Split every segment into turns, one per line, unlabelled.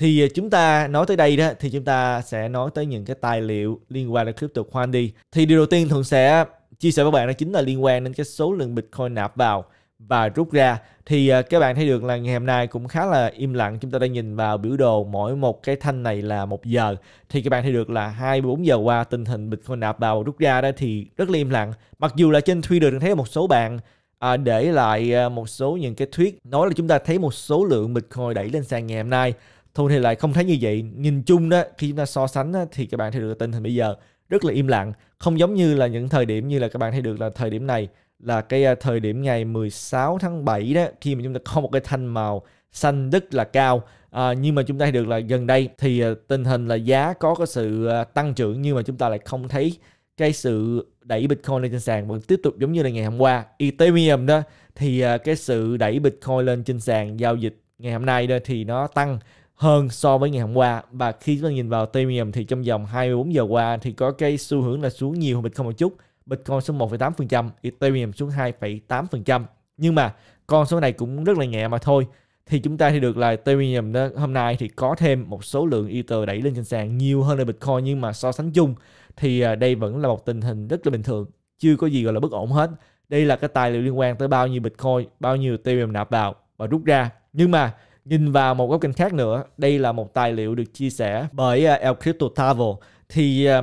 thì à, chúng ta nói tới đây đó thì chúng ta sẽ nói tới những cái tài liệu liên quan đến crypto khoan đi thì điều đầu tiên thường sẽ chia sẻ với bạn đó chính là liên quan đến cái số lượng bitcoin nạp vào và rút ra thì à, các bạn thấy được là ngày hôm nay cũng khá là im lặng chúng ta đang nhìn vào biểu đồ mỗi một cái thanh này là một giờ thì các bạn thấy được là 24 giờ qua tình hình Bitcoin nạp vào và rút ra đó thì rất là im lặng mặc dù là trên Twitter thấy một số bạn à, để lại à, một số những cái thuyết nói là chúng ta thấy một số lượng Bitcoin đẩy lên sàn ngày hôm nay Thun thì lại không thấy như vậy. Nhìn chung đó, khi chúng ta so sánh đó, thì các bạn thấy được tình hình bây giờ rất là im lặng. Không giống như là những thời điểm như là các bạn thấy được là thời điểm này là cái à, thời điểm ngày 16 tháng 7 đó khi mà chúng ta có một cái thanh màu xanh rất là cao à, nhưng mà chúng ta thấy được là gần đây thì à, tình hình là giá có cái sự à, tăng trưởng nhưng mà chúng ta lại không thấy cái sự đẩy Bitcoin lên trên sàn vẫn tiếp tục giống như là ngày hôm qua Ethereum đó thì cái sự đẩy Bitcoin lên trên sàn giao dịch ngày hôm nay đó thì nó tăng hơn so với ngày hôm qua và khi chúng ta nhìn vào Ethereum thì trong vòng 24 giờ qua thì có cái xu hướng là xuống nhiều hơn Bitcoin một chút Bitcoin xuống 1,8% Ethereum xuống 2,8% nhưng mà con số này cũng rất là nhẹ mà thôi thì chúng ta thì được là Ethereum đó, hôm nay thì có thêm một số lượng Ether đẩy lên trên sàn nhiều hơn là Bitcoin nhưng mà so sánh chung thì à, đây vẫn là một tình hình rất là bình thường chưa có gì gọi là bất ổn hết đây là cái tài liệu liên quan tới bao nhiêu Bitcoin bao nhiêu Ethereum nạp vào và rút ra nhưng mà Nhìn vào một góc kênh khác nữa, đây là một tài liệu được chia sẻ bởi à, El Crypto Travel. Thì à,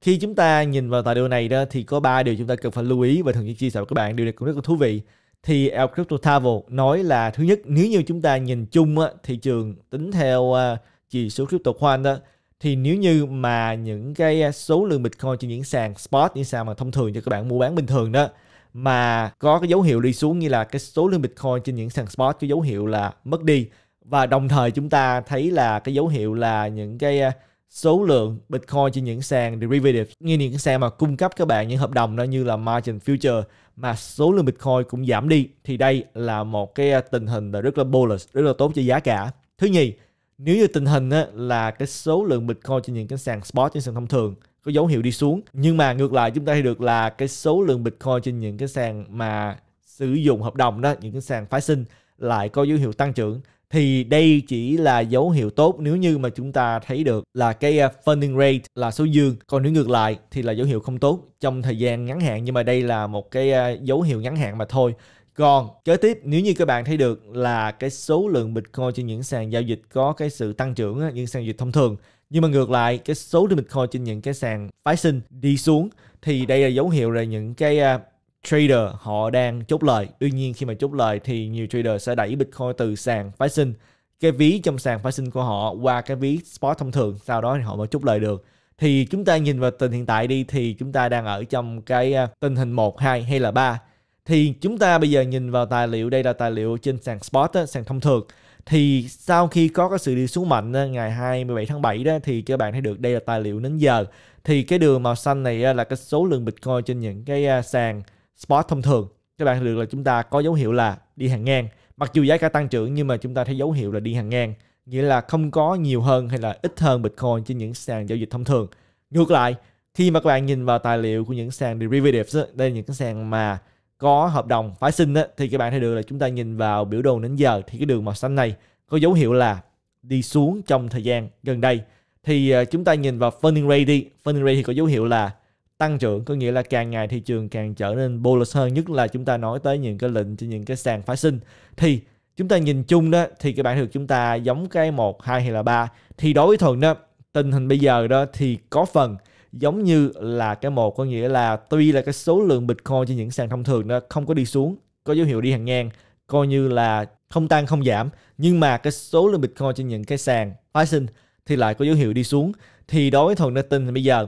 khi chúng ta nhìn vào tài liệu này đó thì có ba điều chúng ta cần phải lưu ý và thường xuyên chia sẻ với các bạn. Điều này cũng rất là thú vị. Thì El Crypto Travel nói là thứ nhất, nếu như chúng ta nhìn chung thị trường tính theo à, chỉ số crypto coin đó thì nếu như mà những cái số lượng Bitcoin trên những sàn spot như sàn mà thông thường cho các bạn mua bán bình thường đó mà có cái dấu hiệu đi xuống như là cái số lượng Bitcoin trên những sàn spot có dấu hiệu là mất đi và đồng thời chúng ta thấy là cái dấu hiệu là những cái à, số lượng Bitcoin trên những sàn derivative như những sàn mà cung cấp các bạn những hợp đồng đó như là margin future mà số lượng Bitcoin cũng giảm đi thì đây là một cái à, tình hình là rất là bullish, rất là tốt cho giá cả. Thứ nhì, nếu như tình hình là cái số lượng Bitcoin trên những cái sàn spot trên sàn thông thường có dấu hiệu đi xuống nhưng mà ngược lại chúng ta thấy được là cái số lượng Bitcoin trên những cái sàn mà sử dụng hợp đồng đó những cái sàn phái sinh lại có dấu hiệu tăng trưởng thì đây chỉ là dấu hiệu tốt nếu như mà chúng ta thấy được là cái à, funding rate là số dương còn nếu ngược lại thì là dấu hiệu không tốt trong thời gian ngắn hạn nhưng mà đây là một cái à, dấu hiệu ngắn hạn mà thôi còn kế tiếp nếu như các bạn thấy được là cái số lượng Bitcoin trên những sàn giao dịch có cái sự tăng trưởng những sàn giao dịch thông thường nhưng mà ngược lại cái số lượng Bitcoin trên những cái sàn phái sinh đi xuống thì đây là dấu hiệu là những cái à, trader họ đang chốt lời. Đương nhiên khi mà chốt lời thì nhiều trader sẽ đẩy Bitcoin từ sàn phái sinh cái ví trong sàn phái sinh của họ qua cái ví spot thông thường sau đó thì họ mới chốt lời được thì chúng ta nhìn vào tình hiện tại đi thì chúng ta đang ở trong cái à, tình hình 1, 2 hay là 3 thì chúng ta bây giờ nhìn vào tài liệu đây là tài liệu trên sàn spot á, sàn thông thường thì sau khi có cái sự đi xuống mạnh ngày 27 tháng 7 đó thì các bạn thấy được đây là tài liệu đến giờ thì cái đường màu xanh này là cái số lượng bitcoin trên những cái à, sàn spot thông thường các bạn được là chúng ta có dấu hiệu là đi hàng ngang mặc dù giá cả tăng trưởng nhưng mà chúng ta thấy dấu hiệu là đi hàng ngang nghĩa là không có nhiều hơn hay là ít hơn bitcoin trên những sàn giao dịch thông thường ngược lại khi mà các bạn nhìn vào tài liệu của những sàn derivatives đây là những cái sàn mà có hợp đồng phái sinh thì các bạn thấy được là chúng ta nhìn vào biểu đồ đến giờ thì cái đường màu xanh này có dấu hiệu là đi xuống trong thời gian gần đây thì à, chúng ta nhìn vào funding rate đi funding rate thì có dấu hiệu là tăng trưởng có nghĩa là càng ngày thị trường càng trở nên bullish hơn nhất là chúng ta nói tới những cái lệnh trên những cái sàn phái sinh thì chúng ta nhìn chung đó thì cái bản hiệu chúng ta giống cái một hai hay là ba thì đối với thuận đó tình hình bây giờ đó thì có phần giống như là cái một có nghĩa là tuy là cái số lượng bitcoin trên những sàn thông thường nó không có đi xuống có dấu hiệu đi hàng ngang coi như là không tăng không giảm nhưng mà cái số lượng bitcoin trên những cái sàn phái sinh thì lại có dấu hiệu đi xuống thì đối với thuận tình hình bây giờ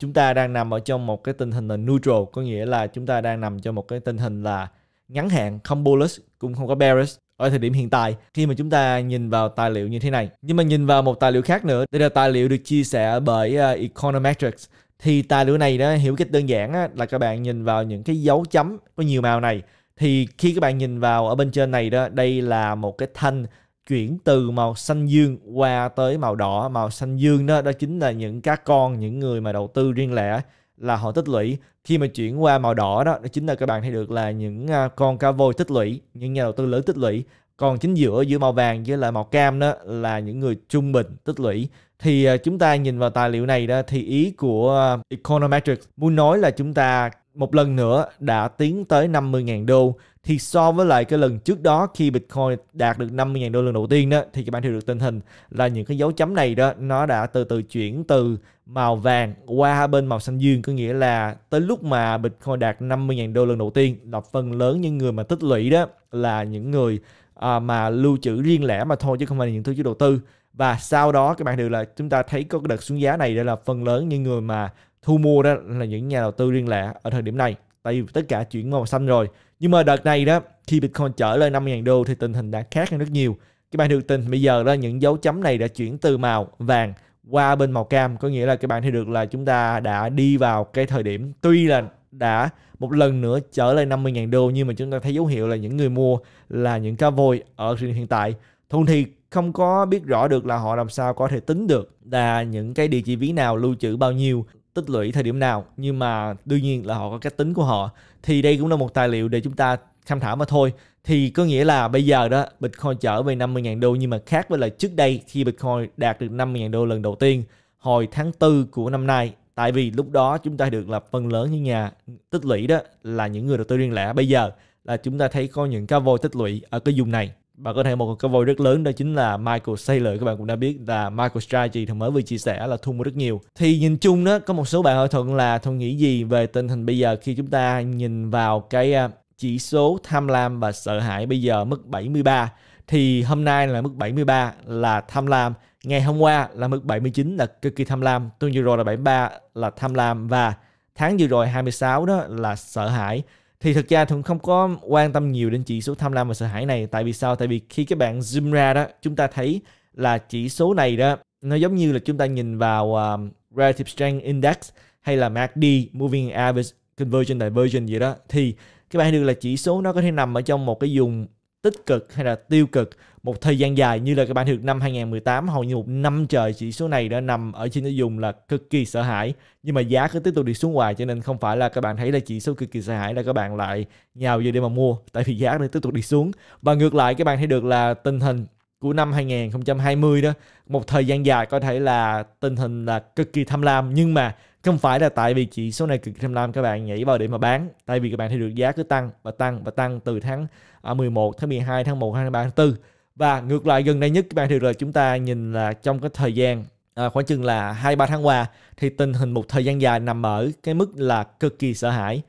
chúng ta đang nằm ở trong một cái tình hình là neutral có nghĩa là chúng ta đang nằm trong một cái tình hình là ngắn hạn không bullish cũng không có bearish ở thời điểm hiện tại khi mà chúng ta nhìn vào tài liệu như thế này nhưng mà nhìn vào một tài liệu khác nữa đây là tài liệu được chia sẻ bởi ờ, Econometrics thì tài liệu này đó hiểu cách đơn giản là các bạn nhìn vào những cái dấu chấm có nhiều màu này thì khi các bạn nhìn vào ở bên trên này đó đây là một cái thanh chuyển từ màu xanh dương qua tới màu đỏ màu xanh dương đó đó chính là những cá con những người mà đầu tư riêng lẻ là họ tích lũy khi mà chuyển qua màu đỏ đó đó chính là các bạn thấy được là những à, con cá voi tích lũy những nhà đầu tư lớn tích lũy còn chính giữa giữa màu vàng với lại màu cam đó là những người trung bình tích lũy thì à, chúng ta nhìn vào tài liệu này đó thì ý của Econometrics muốn nói là chúng ta một lần nữa đã tiến tới 50.000 đô thì so với lại cái lần trước đó khi Bitcoin đạt được 50.000 đô lần đầu tiên đó thì các bạn hiểu được tình hình là những cái dấu chấm này đó nó đã từ từ chuyển từ màu vàng qua bên màu xanh dương có nghĩa là tới lúc mà Bitcoin đạt 50.000 đô lần đầu tiên là phần lớn những người mà tích lũy đó là những người à, mà lưu trữ riêng lẻ mà thôi chứ không phải là những thứ chứ đầu tư và sau đó các bạn đều là chúng ta thấy có cái đợt xuống giá này đây là phần lớn những người mà thu mua đó là những nhà đầu tư riêng lẻ ở thời điểm này tại vì tất cả chuyển màu xanh rồi nhưng mà đợt này đó khi Bitcoin trở lên 50 000 đô thì tình hình đã khác hơn rất nhiều các bạn được tin bây giờ là những dấu chấm này đã chuyển từ màu vàng qua bên màu cam có nghĩa là các bạn thấy được là chúng ta đã đi vào cái thời điểm tuy là đã một lần nữa trở lại 50.000 đô nhưng mà chúng ta thấy dấu hiệu là những người mua là những cá voi ở hiện tại thường thì không có biết rõ được là họ làm sao có thể tính được là những cái địa chỉ ví nào lưu trữ bao nhiêu tích lũy thời điểm nào nhưng mà đương nhiên là họ có cách tính của họ thì đây cũng là một tài liệu để chúng ta tham khảo mà thôi thì có nghĩa là bây giờ đó Bitcoin trở về 50.000 đô nhưng mà khác với là trước đây khi Bitcoin đạt được 50.000 đô lần đầu tiên hồi tháng 4 của năm nay tại vì lúc đó chúng ta được là phần lớn những nhà tích lũy đó là những người đầu tư riêng lẻ bây giờ là chúng ta thấy có những cá voi tích lũy ở cái vùng này bạn có thể một cái voi rất lớn đó chính là Michael Saylor các bạn cũng đã biết là Michael Strategy thì mới vừa chia sẻ là thu mua rất nhiều thì nhìn chung đó có một số bạn hỏi thuận là thuận nghĩ gì về tình hình bây giờ khi chúng ta nhìn vào cái à, chỉ số tham lam và sợ hãi bây giờ mức 73 thì hôm nay là mức 73 là tham lam ngày hôm qua là mức 79 là cực kỳ tham lam tuần vừa rồi là 73 là tham lam và tháng vừa rồi 26 đó là sợ hãi thì thực ra thường không có quan tâm nhiều đến chỉ số tham lam và sợ hãi này tại vì sao tại vì khi các bạn zoom ra đó chúng ta thấy là chỉ số này đó nó giống như là chúng ta nhìn vào um, relative strength index hay là MACD moving average conversion divergence gì đó thì các bạn thấy được là chỉ số nó có thể nằm ở trong một cái vùng tích cực hay là tiêu cực một thời gian dài như là các bạn được năm 2018 hầu như một năm trời chỉ số này đã nằm ở trên tiêu dùng là cực kỳ sợ hãi nhưng mà giá cứ tiếp tục đi xuống hoài cho nên không phải là các bạn thấy là chỉ số cực kỳ sợ hãi là các bạn lại nhào vô để mà mua tại vì giá nó tiếp tục đi xuống và ngược lại các bạn thấy được là tình hình của năm 2020 đó một thời gian dài có thể là tình hình là cực kỳ tham lam nhưng mà không phải là tại vì chỉ số này cực kỳ tham lam các bạn nhảy vào để mà bán tại vì các bạn thấy được giá cứ tăng và tăng và tăng từ tháng 11 à, tháng 12 tháng 1 tháng 3 tháng 4 và ngược lại gần đây nhất các bạn thấy được là chúng ta nhìn là trong cái thời gian à, khoảng chừng là 2 3 tháng qua thì tình hình một thời gian dài nằm ở cái mức là cực kỳ sợ hãi.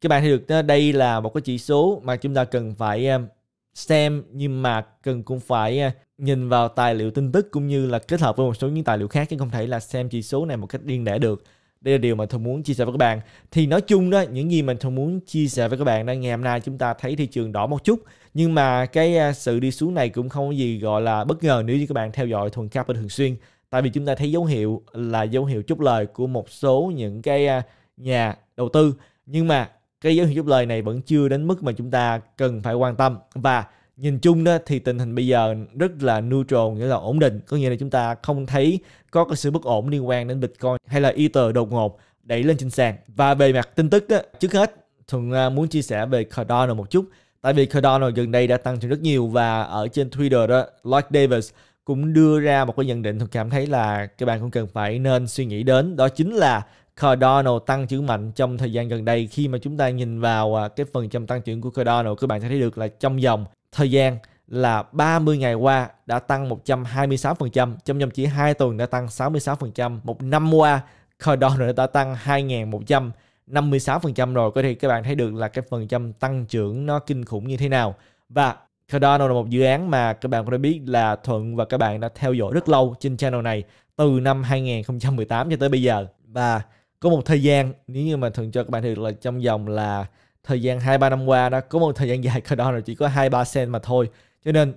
Các bạn thấy được à, đây là một cái chỉ số mà chúng ta cần phải à, xem nhưng mà cần cũng phải nhìn vào tài liệu tin tức cũng như là kết hợp với một số những tài liệu khác chứ không thể là xem chỉ số này một cách điên đẻ được đây là điều mà tôi muốn chia sẻ với các bạn. Thì nói chung đó, những gì mình Thông muốn chia sẻ với các bạn đó, ngày hôm nay chúng ta thấy thị trường đỏ một chút. Nhưng mà cái à, sự đi xuống này cũng không có gì gọi là bất ngờ nếu như các bạn theo dõi thuần cáp thường xuyên. Tại vì chúng ta thấy dấu hiệu là dấu hiệu chốt lời của một số những cái à, nhà đầu tư. Nhưng mà cái dấu hiệu chốt lời này vẫn chưa đến mức mà chúng ta cần phải quan tâm. Và nhìn chung đó thì tình hình bây giờ rất là neutral nghĩa là ổn định có nghĩa là chúng ta không thấy có cái sự bất ổn liên quan đến bitcoin hay là ether đột ngột đẩy lên trên sàn và về mặt tin tức đó, trước hết thường à, muốn chia sẻ về cardano một chút tại vì cardano gần đây đã tăng trưởng rất nhiều và ở trên twitter đó lloyd davis cũng đưa ra một cái nhận định tôi cảm thấy là các bạn cũng cần phải nên suy nghĩ đến đó chính là Cardano tăng trưởng mạnh trong thời gian gần đây khi mà chúng ta nhìn vào à, cái phần trăm tăng trưởng của Cardano các bạn sẽ thấy được là trong vòng thời gian là 30 ngày qua đã tăng 126%, trong vòng chỉ 2 tuần đã tăng 66%, một năm qua Cardano đã tăng 2.156% rồi. Có thể các bạn thấy được là cái phần trăm tăng trưởng nó kinh khủng như thế nào. Và Cardano là một dự án mà các bạn có thể biết là Thuận và các bạn đã theo dõi rất lâu trên channel này từ năm 2018 cho tới bây giờ. Và có một thời gian nếu như mà thường cho các bạn thì là trong vòng là thời gian hai ba năm qua đó có một thời gian dài Cardano chỉ có hai ba cent mà thôi cho nên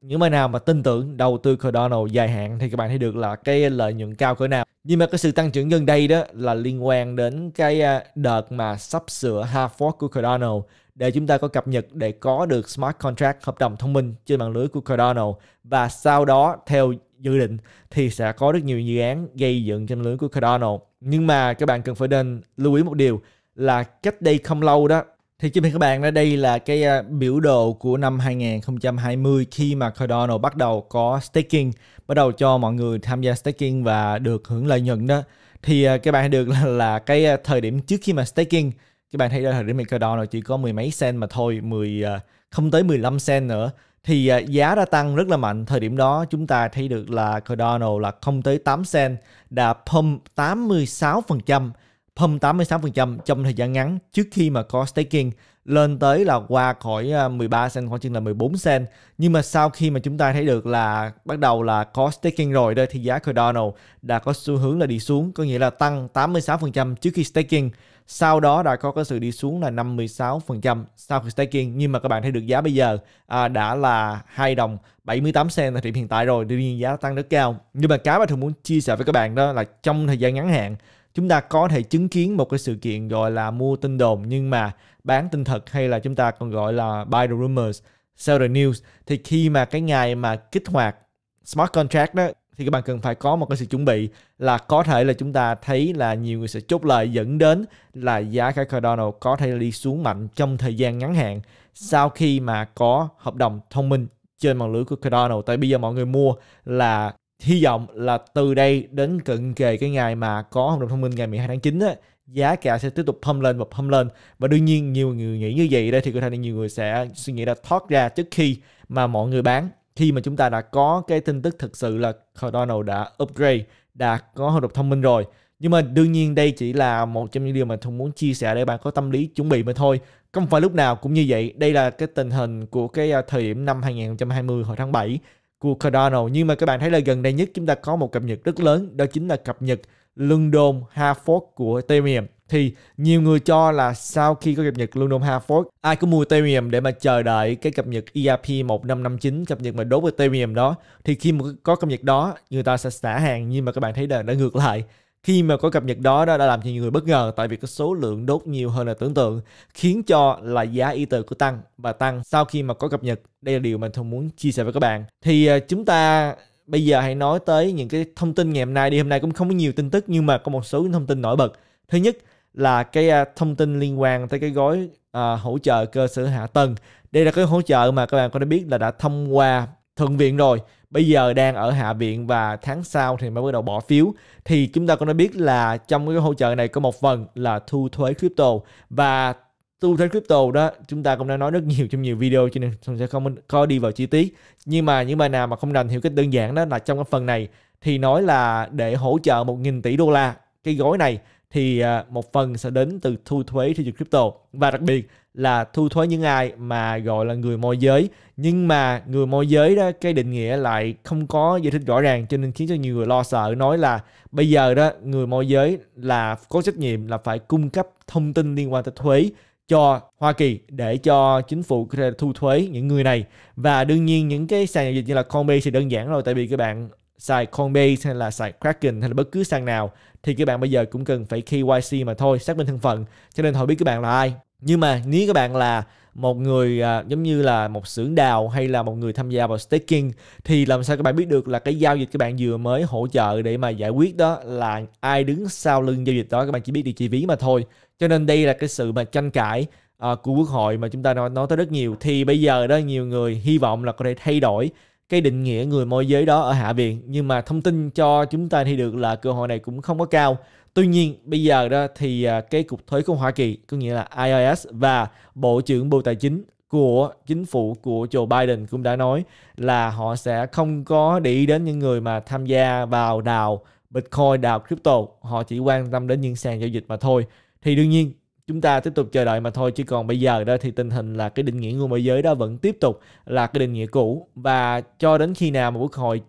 những bạn nào mà tin tưởng đầu tư Cardano dài hạn thì các bạn thấy được là cái lợi nhuận cao cỡ nào. Nhưng mà cái sự tăng trưởng gần đây đó là liên quan đến cái à, đợt mà sắp sửa hard fork của Cardano để chúng ta có cập nhật để có được smart contract hợp đồng thông minh trên mạng lưới của Cardano và sau đó theo dự định thì sẽ có rất nhiều dự án gây dựng trên lưới của Cardano. Nhưng mà các bạn cần phải nên lưu ý một điều là cách đây không lâu đó thì cho các bạn ở đây là cái à, biểu đồ của năm 2020 khi mà Cardano bắt đầu có staking, bắt đầu cho mọi người tham gia staking và được hưởng lợi nhuận đó. Thì à, các bạn được là, là cái à, thời điểm trước khi mà staking, các bạn thấy là thời điểm này Cardano chỉ có mười mấy cent mà thôi, 10 không tới 15 cent nữa thì à, giá đã tăng rất là mạnh. Thời điểm đó chúng ta thấy được là Cardano là không tới 8 cent đã pump 86%, pump 86% trong thời gian ngắn trước khi mà có staking lên tới là qua khỏi 13 à, cent khoảng chừng là 14 cent. Nhưng mà sau khi mà chúng ta thấy được là bắt đầu là có staking rồi đây thì giá Cardano đã có xu hướng là đi xuống, có nghĩa là tăng 86% trước khi staking sau đó đã có cái sự đi xuống là 56% sau khi staking nhưng mà các bạn thấy được giá bây giờ à, đã là 2 đồng 78 cent là điểm hiện tại rồi tuy nhiên giá tăng rất cao nhưng mà cái mà thường muốn chia sẻ với các bạn đó là trong thời gian ngắn hạn chúng ta có thể chứng kiến một cái sự kiện gọi là mua tin đồn nhưng mà bán tin thật hay là chúng ta còn gọi là buy the rumors sell the news thì khi mà cái ngày mà kích hoạt smart contract đó thì các bạn cần phải có một cái sự chuẩn bị là có thể là chúng ta thấy là nhiều người sẽ chốt lời dẫn đến là giá cả Cardano có thể đi xuống mạnh trong thời gian ngắn hạn sau khi mà có hợp đồng thông minh trên mạng lưới của Cardano tại bây giờ mọi người mua là hy vọng là từ đây đến cận kề cái ngày mà có hợp đồng thông minh ngày 12 tháng 9 á, giá cả sẽ tiếp tục pump lên và pump lên và đương nhiên nhiều người nghĩ như vậy đây thì có thể là nhiều người sẽ suy nghĩ là thoát ra trước khi mà mọi người bán khi mà chúng ta đã có cái tin tức thực sự là Cardano đã upgrade, đã có hợp đồng thông minh rồi. Nhưng mà đương nhiên đây chỉ là một trong những điều mà tôi muốn chia sẻ để bạn có tâm lý chuẩn bị mà thôi. Không phải lúc nào cũng như vậy. Đây là cái tình hình của cái à, thời điểm năm 2020 hồi tháng 7 của Cardano. Nhưng mà các bạn thấy là gần đây nhất chúng ta có một cập nhật rất lớn. Đó chính là cập nhật London Fork của Ethereum thì nhiều người cho là sau khi có cập nhật Lunar Harvard, ai cũng mua Ethereum để mà chờ đợi cái cập nhật ERP 1559, cập nhật mà với Ethereum đó. Thì khi mà có cập nhật đó, người ta sẽ xả hàng nhưng mà các bạn thấy là đã ngược lại. Khi mà có cập nhật đó đã, đã làm cho nhiều người bất ngờ tại vì cái số lượng đốt nhiều hơn là tưởng tượng, khiến cho là giá Ether của tăng và tăng sau khi mà có cập nhật. Đây là điều mình thông muốn chia sẻ với các bạn. Thì à, chúng ta bây giờ hãy nói tới những cái thông tin ngày hôm nay đi hôm nay cũng không có nhiều tin tức nhưng mà có một số thông tin nổi bật thứ nhất là cái à, thông tin liên quan tới cái gói uh, hỗ trợ cơ sở hạ tầng đây là cái hỗ trợ mà các bạn có thể biết là đã thông qua thượng viện rồi bây giờ đang ở hạ viện và tháng sau thì mới bắt đầu bỏ phiếu thì chúng ta có thể biết là trong cái hỗ trợ này có một phần là thu thuế crypto và thu thuế crypto đó chúng ta cũng đã nói rất nhiều trong nhiều video cho nên tôi sẽ không có đi vào chi tiết nhưng mà những bài nào mà không rành hiểu cách đơn giản đó là trong cái phần này thì nói là để hỗ trợ 1.000 tỷ đô la cái gói này thì à, một phần sẽ đến từ thu thuế thị trường crypto và đặc biệt là thu thuế những ai mà gọi là người môi giới nhưng mà người môi giới đó cái định nghĩa lại không có giải thích rõ ràng cho nên khiến cho nhiều người lo sợ nói là bây giờ đó người môi giới là có trách nhiệm là phải cung cấp thông tin liên quan tới thuế cho Hoa Kỳ để cho chính phủ có thể thu thuế những người này và đương nhiên những cái sàn giao dịch như là Coinbase thì đơn giản rồi tại vì các bạn xài Coinbase hay là xài Kraken hay là bất cứ sàn nào thì các bạn bây giờ cũng cần phải KYC mà thôi, xác minh thân phận cho nên họ biết các bạn là ai. Nhưng mà nếu các bạn là một người à, giống như là một xưởng đào hay là một người tham gia vào staking thì làm sao các bạn biết được là cái giao dịch các bạn vừa mới hỗ trợ để mà giải quyết đó là ai đứng sau lưng giao dịch đó các bạn chỉ biết địa chỉ ví mà thôi. Cho nên đây là cái sự mà tranh cãi à, của quốc hội mà chúng ta nói, nói tới rất nhiều thì bây giờ đó nhiều người hy vọng là có thể thay đổi cái định nghĩa người môi giới đó ở Hạ Viện nhưng mà thông tin cho chúng ta thì được là cơ hội này cũng không có cao. Tuy nhiên bây giờ đó thì à, cái cục thuế của Hoa Kỳ có nghĩa là IRS và Bộ trưởng Bộ Tài chính của chính phủ của Joe Biden cũng đã nói là họ sẽ không có để ý đến những người mà tham gia vào đào Bitcoin, đào crypto. Họ chỉ quan tâm đến những sàn giao dịch mà thôi. Thì đương nhiên chúng ta tiếp tục chờ đợi mà thôi chứ còn bây giờ đó thì tình hình là cái định nghĩa người môi giới đó vẫn tiếp tục là cái định nghĩa cũ và cho đến khi nào mà quốc hội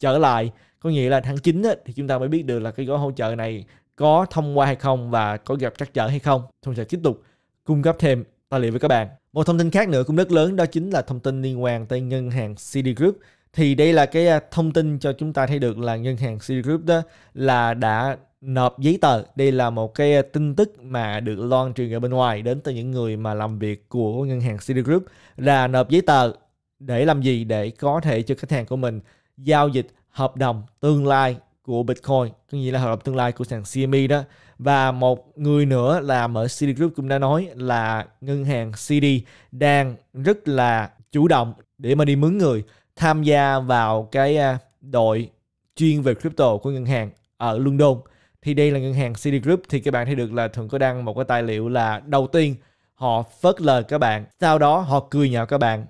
trở lại có nghĩa là tháng 9 ấy, thì chúng ta mới biết được là cái gói hỗ trợ này có thông qua hay không và có gặp trắc trở hay không thông sẽ tiếp tục cung cấp thêm tài liệu với các bạn một thông tin khác nữa cũng rất lớn đó chính là thông tin liên quan tới ngân hàng Citigroup thì đây là cái à, thông tin cho chúng ta thấy được là ngân hàng Citigroup đó là đã nộp giấy tờ đây là một cái tin tức mà được loan truyền ở bên ngoài đến từ những người mà làm việc của ngân hàng Citigroup là nộp giấy tờ để làm gì để có thể cho khách hàng của mình giao dịch hợp đồng tương lai của Bitcoin có nghĩa là hợp đồng tương lai của sàn CME đó và một người nữa là ở Citigroup cũng đã nói là ngân hàng CD đang rất là chủ động để mà đi mướn người tham gia vào cái à, đội chuyên về crypto của ngân hàng ở London thì đây là ngân hàng Citigroup thì các bạn thấy được là thường có đăng một cái tài liệu là đầu tiên họ phớt lờ các bạn sau đó họ cười nhạo các bạn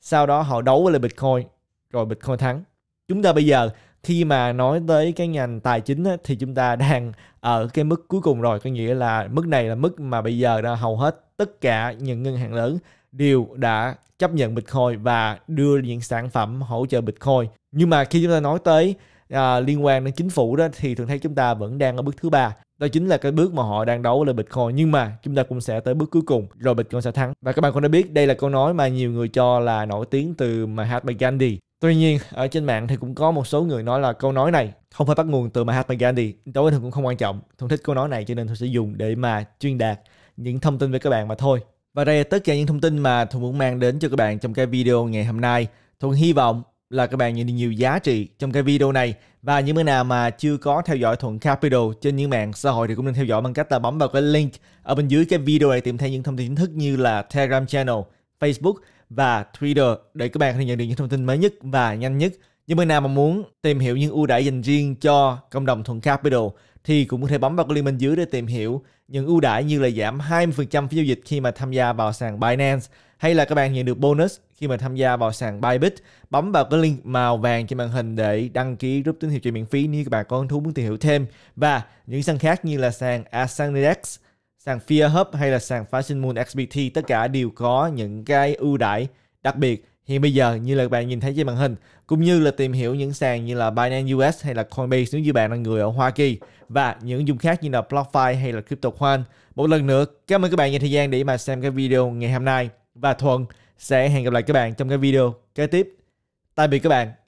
sau đó họ đấu với lại Bitcoin rồi Bitcoin thắng chúng ta bây giờ khi mà nói tới cái ngành tài chính thì chúng ta đang ở cái mức cuối cùng rồi có nghĩa là mức này là mức mà bây giờ đã hầu hết tất cả những ngân hàng lớn đều đã chấp nhận Bitcoin và đưa những sản phẩm hỗ trợ Bitcoin nhưng mà khi chúng ta nói tới à, liên quan đến chính phủ đó thì thường thấy chúng ta vẫn đang ở bước thứ ba đó chính là cái bước mà họ đang đấu là Bitcoin nhưng mà chúng ta cũng sẽ tới bước cuối cùng rồi Bitcoin sẽ thắng và các bạn cũng đã biết đây là câu nói mà nhiều người cho là nổi tiếng từ Mahatma Gandhi tuy nhiên ở trên mạng thì cũng có một số người nói là câu nói này không phải bắt nguồn từ Mahatma Gandhi đối với cũng không quan trọng tôi thích câu nói này cho nên tôi sẽ dùng để mà truyền đạt những thông tin với các bạn mà thôi và đây là tất cả những thông tin mà Thuận muốn mang đến cho các bạn trong cái video ngày hôm nay Thuận hy vọng là các bạn nhận được nhiều giá trị trong cái video này. Và những người nào mà chưa có theo dõi Thuận Capital trên những mạng xã hội thì cũng nên theo dõi bằng cách là bấm vào cái link ở bên dưới cái video này tìm thấy những thông tin chính thức như là Telegram channel, Facebook và Twitter để các bạn có thể nhận được những thông tin mới nhất và nhanh nhất. Những người nào mà muốn tìm hiểu những ưu đãi dành riêng cho cộng đồng Thuận Capital thì cũng có thể bấm vào cái link bên dưới để tìm hiểu những ưu đãi như là giảm 20% phí giao dịch khi mà tham gia vào sàn Binance hay là các bạn nhận được bonus khi mà tham gia vào sàn Bybit. Bấm vào cái link màu vàng trên màn hình để đăng ký rút tín hiệu chơi miễn phí nếu các bạn có hứng thú muốn tìm hiểu thêm. Và những sàn khác như là sàn Asanedex, sàn Fear Hub hay là sàn Fashion Moon XBT tất cả đều có những cái ưu đãi đặc biệt hiện bây giờ như là các bạn nhìn thấy trên màn hình cũng như là tìm hiểu những sàn như là Binance US hay là Coinbase nếu như bạn là người ở Hoa Kỳ và những dùng khác như là BlockFi hay là cryptocoin Một lần nữa, cảm ơn các bạn dành thời gian để mà xem cái video ngày hôm nay và Thuận sẽ hẹn gặp lại các bạn trong cái video kế tiếp. Tạm biệt các bạn.